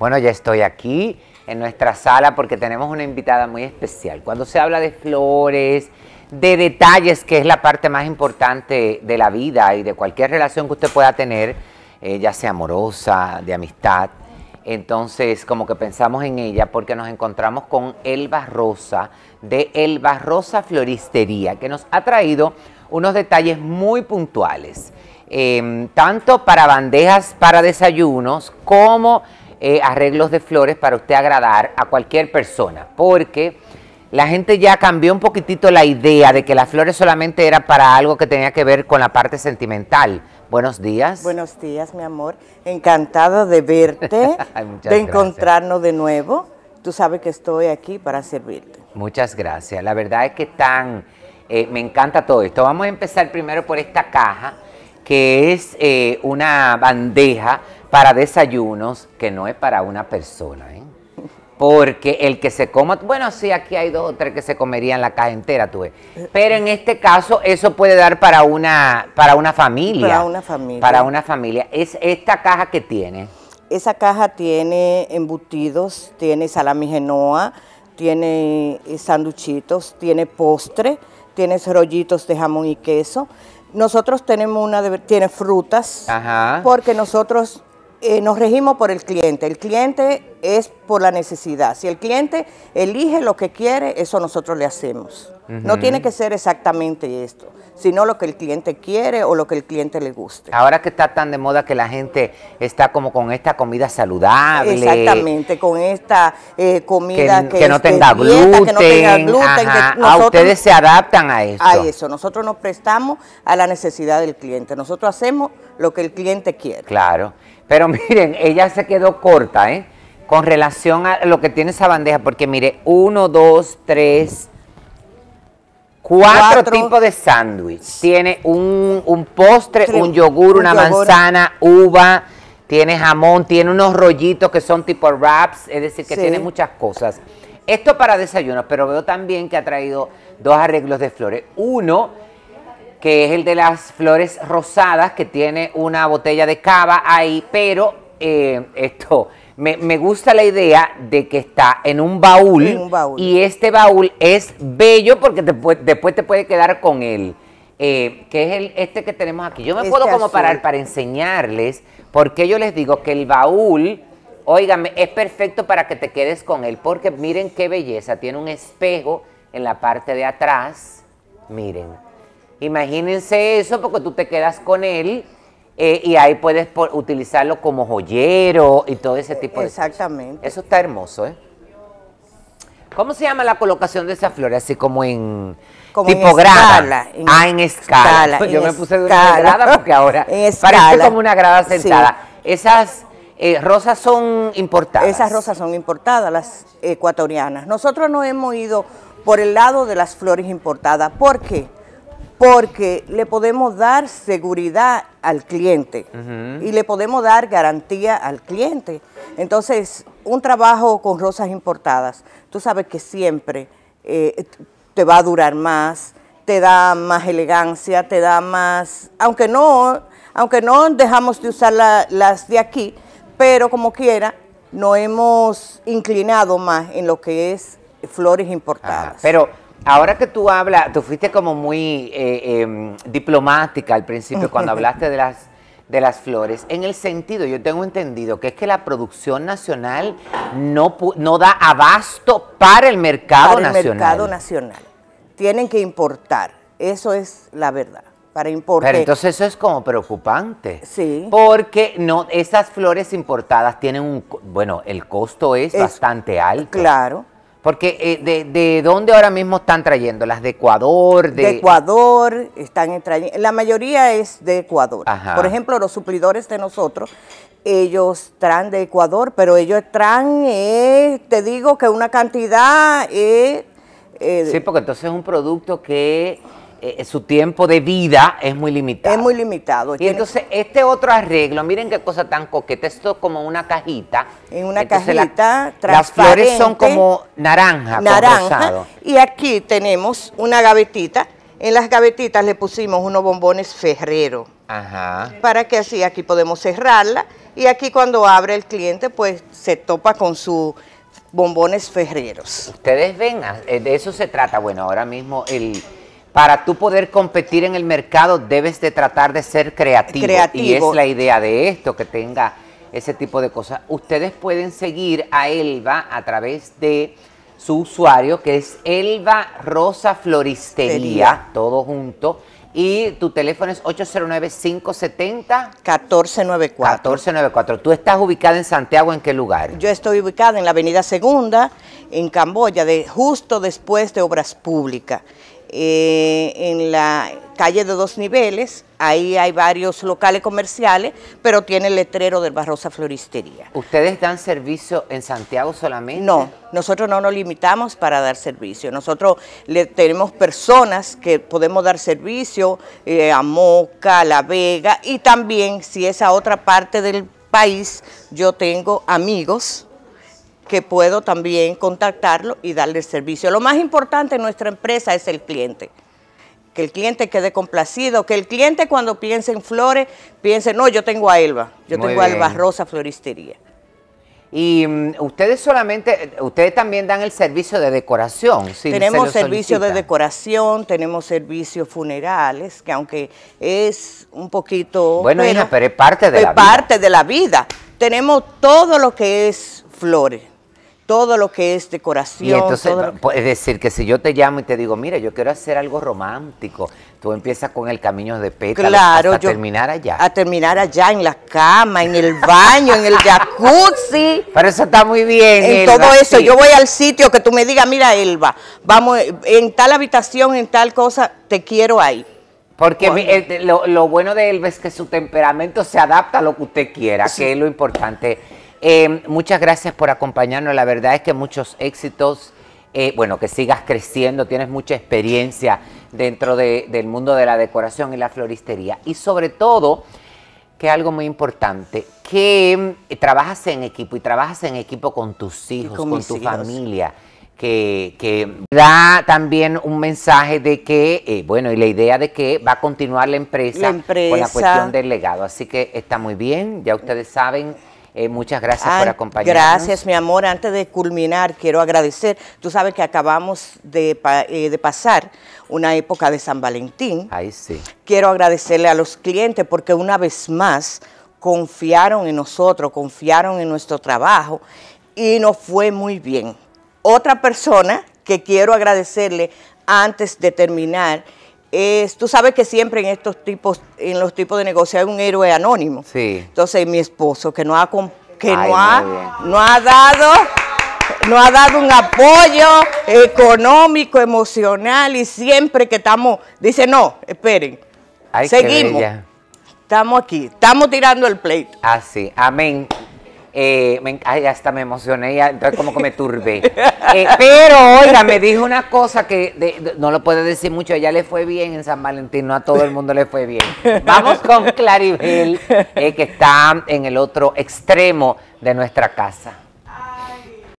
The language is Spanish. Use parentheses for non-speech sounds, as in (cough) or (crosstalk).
Bueno, ya estoy aquí en nuestra sala porque tenemos una invitada muy especial. Cuando se habla de flores, de detalles, que es la parte más importante de la vida y de cualquier relación que usted pueda tener, eh, ya sea amorosa, de amistad, entonces como que pensamos en ella porque nos encontramos con Elba Rosa de Elba Rosa Floristería, que nos ha traído unos detalles muy puntuales. Em, tanto para bandejas para desayunos como eh, arreglos de flores para usted agradar a cualquier persona, porque la gente ya cambió un poquitito la idea de que las flores solamente era para algo que tenía que ver con la parte sentimental. Buenos días. Buenos días, mi amor. Encantada de verte, (laughs) de encontrarnos de nuevo. Tú sabes que estoy aquí para servirte. Muchas gracias. La verdad es que tan... Eh, me encanta todo esto. Vamos a empezar primero por esta caja que es eh, una bandeja para desayunos que no es para una persona, ¿eh? Porque el que se coma, bueno, sí, aquí hay dos o tres que se comerían la caja entera, tú ves. Pero en este caso, eso puede dar para una, para una familia. Para una familia. Para una familia. Es esta caja que tiene. Esa caja tiene embutidos, tiene salami genoa, tiene eh, sanduchitos, tiene postre, tiene rollitos de jamón y queso, nosotros tenemos una, de, tiene frutas, Ajá. porque nosotros eh, nos regimos por el cliente. El cliente es por la necesidad. Si el cliente elige lo que quiere, eso nosotros le hacemos. No tiene que ser exactamente esto, sino lo que el cliente quiere o lo que el cliente le guste. Ahora que está tan de moda que la gente está como con esta comida saludable. Exactamente, con esta eh, comida este, que, no tenga gluten, que no tenga gluten. a ustedes se adaptan a eso. A eso, nosotros nos prestamos a la necesidad del cliente. Nosotros hacemos lo que el cliente quiere. Claro, pero (laughs) miren, ella se quedó corta, ¿eh? con relación a lo que tiene esa bandeja, porque mire, uno, dos, tres, cuatro, tipos de sándwich. Tiene un, postre, un yogur, una manzana, uva, tiene jamón, tiene unos rollitos que son tipo wraps, es decir, que tiene muchas cosas. Esto para desayuno. pero veo también que ha traído dos arreglos de flores. Uno, que es el de las flores rosadas, que tiene una botella de cava ahí, pero eh, esto me, gusta la idea de que está en un baúl, y este baúl es bello porque después te puede quedar con él. Eh, que es el, este que tenemos aquí. Yo me puedo este como parar para enseñarles, porque yo les digo que el baúl, óigame, es perfecto para que te quedes con él, porque miren qué belleza, tiene un espejo en la parte de atrás, miren. Imagínense eso, porque tú te quedas con él eh, y ahí puedes utilizarlo como joyero y todo ese e-, tipo de Exactamente. Eso está hermoso, ¿eh? ¿Cómo se llama la colocación de esas flores? Así como en como tipo en en ah, en escala. (laughs) Yo me puse de una grada porque ahora (laughs) parece como una grada sentada. Esas eh, rosas son importadas. Esas rosas son importadas, las ecuatorianas. Nosotros no hemos ido por el lado de las flores importadas. ¿Por qué? porque le podemos dar seguridad al cliente y le podemos dar garantía al cliente. Entonces, un trabajo con rosas importadas, tú sabes que siempre eh, te va a durar más, te da más elegancia, te da más, aunque no, aunque no dejamos de usar las de aquí, pero como quiera, no hemos inclinado más en lo que es flores importadas. pero Ahora que tú hablas, tú fuiste como muy eh, em, diplomática al principio cuando (laughs) hablaste de las de las flores, en el sentido, yo tengo entendido que es que la producción nacional no, no da abasto para el mercado para el mercado nacional. Tienen que importar, eso es la verdad. Para importar. Pero entonces eso es como preocupante. Sí. Porque no, esas flores importadas tienen un, bueno, el costo es bastante alto. Claro. Porque eh, de, de, dónde ahora mismo están trayendo? ¿Las de Ecuador? De, Ecuador, están trayendo. La mayoría es de Ecuador. Por ejemplo, los suplidores de nosotros, ellos traen de Ecuador, pero ellos traen, eh, te digo que una cantidad. es... Eh, sí, porque entonces es un producto que eh, eh, su tiempo de vida es muy limitado. Es muy limitado. Y entonces este otro arreglo, miren qué cosa tan coqueta, esto es como una cajita. En una cajita la, Las flores son como naranja, naranja Y aquí tenemos una gavetita. En las gavetitas le pusimos unos bombones ferrero. Ajá. Para que así aquí podemos cerrarla y aquí cuando abre el cliente pues se topa con sus bombones ferreros. Ustedes ven, ah, eh, de eso se trata. Bueno, ahora mismo el para tú poder competir en el mercado debes de tratar de ser creativo. Y es la idea de esto, que tenga ese tipo de cosas. Ustedes pueden seguir a Elba a través de su usuario, que es Elba Rosa Floristería, todo junto. Y tu teléfono es 809-570-1494. 1494. tú estás ubicada en Santiago en qué lugar? Yo estoy ubicada en la Avenida Segunda, en Camboya, justo después de Obras Públicas eh, en la calle de dos niveles, ahí hay varios locales comerciales, pero tiene el letrero del Barrosa Floristería. ¿Ustedes dan servicio en Santiago solamente? No, nosotros no nos limitamos para dar servicio, nosotros tenemos personas que podemos dar servicio eh, a Moca, La Vega y también si es a otra parte del país, yo tengo amigos que puedo también contactarlo y darle el servicio. Lo más importante en nuestra empresa es el cliente. Que el cliente quede complacido, que el cliente cuando piense en flores, piense, no, yo tengo a Elba, yo tengo a Elba Rosa Floristería. Y mm, ustedes solamente, ustedes también dan el servicio de decoración. Si tenemos servicio de decoración, tenemos servicios funerales, que aunque es un poquito... Bueno, pero, es parte de la es parte de la vida. Tenemos todo lo que es flores todo lo que es decoración. Y entonces todo es decir que si yo te llamo y te digo, mira, yo quiero hacer algo romántico, tú empiezas con el camino de pétalos claro, hasta terminar allá. A terminar allá en la cama, en el baño, en el jacuzzi. Pero eso está muy bien. En todo eso, yo voy al sitio que tú me digas, mira, Elba, vamos en tal habitación, en tal cosa, te quiero ahí. Porque lo, bueno de Elba es que su temperamento se adapta a lo que usted quiera, que es lo importante eh, muchas gracias por acompañarnos. La verdad es que muchos éxitos. Eh, bueno, que sigas creciendo, tienes mucha experiencia dentro del mundo de la decoración y la floristería. Y sobre todo, que algo muy importante, que eh, trabajas en equipo y trabajas en equipo con tus hijos, con, tu familia, que, que, da también un mensaje de que, bueno, y la idea de que va a continuar la empresa, la empresa con la cuestión del legado. Así que está muy bien, ya ustedes saben. Eh, muchas gracias por acompañarnos. Gracias, mi amor. Antes de culminar, quiero agradecer. Tú sabes que acabamos de, eh, de pasar una época de San Valentín. Ahí sí. Quiero agradecerle a los clientes porque una vez más confiaron en nosotros, confiaron en nuestro trabajo y nos fue muy bien. Otra persona que quiero agradecerle antes de terminar tú sabes que siempre en estos tipos, en los tipos de negocios hay un héroe anónimo. Sí. Entonces mi esposo que no ha que no ha, no ha dado no ha dado un apoyo económico, emocional y siempre que estamos, dice, no, esperen, seguimos. Estamos aquí, estamos tirando el pleito. Así, ah, amén. Eh, me, ay, hasta me emocioné, ya, entonces como que me turbé. Eh, pero, oiga, me dijo una cosa que no lo puede decir mucho, ella le fue bien en San Valentín, no a todo el mundo le fue bien. Vamos con Claribel, eh, que está en el otro extremo de nuestra casa.